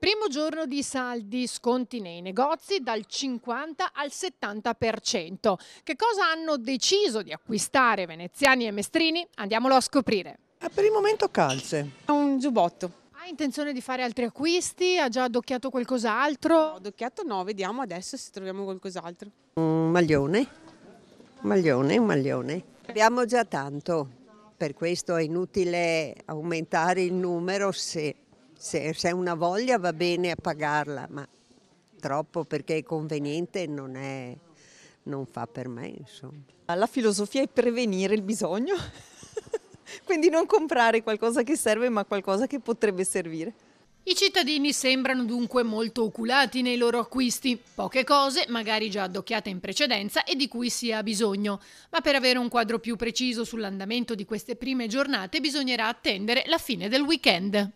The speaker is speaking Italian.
Primo giorno di saldi, sconti nei negozi dal 50 al 70%. Che cosa hanno deciso di acquistare veneziani e mestrini? Andiamolo a scoprire. Ah, per il momento calze. Un giubbotto. Ha intenzione di fare altri acquisti? Ha già adocchiato qualcos'altro? No, adocchiato no, vediamo adesso se troviamo qualcos'altro. Un maglione, un maglione, un maglione. Abbiamo già tanto, per questo è inutile aumentare il numero se se, se una voglia va bene a pagarla, ma troppo perché è conveniente non, è, non fa per me. Insomma. La filosofia è prevenire il bisogno, quindi non comprare qualcosa che serve ma qualcosa che potrebbe servire. I cittadini sembrano dunque molto oculati nei loro acquisti, poche cose magari già addocchiate in precedenza e di cui si ha bisogno, ma per avere un quadro più preciso sull'andamento di queste prime giornate bisognerà attendere la fine del weekend.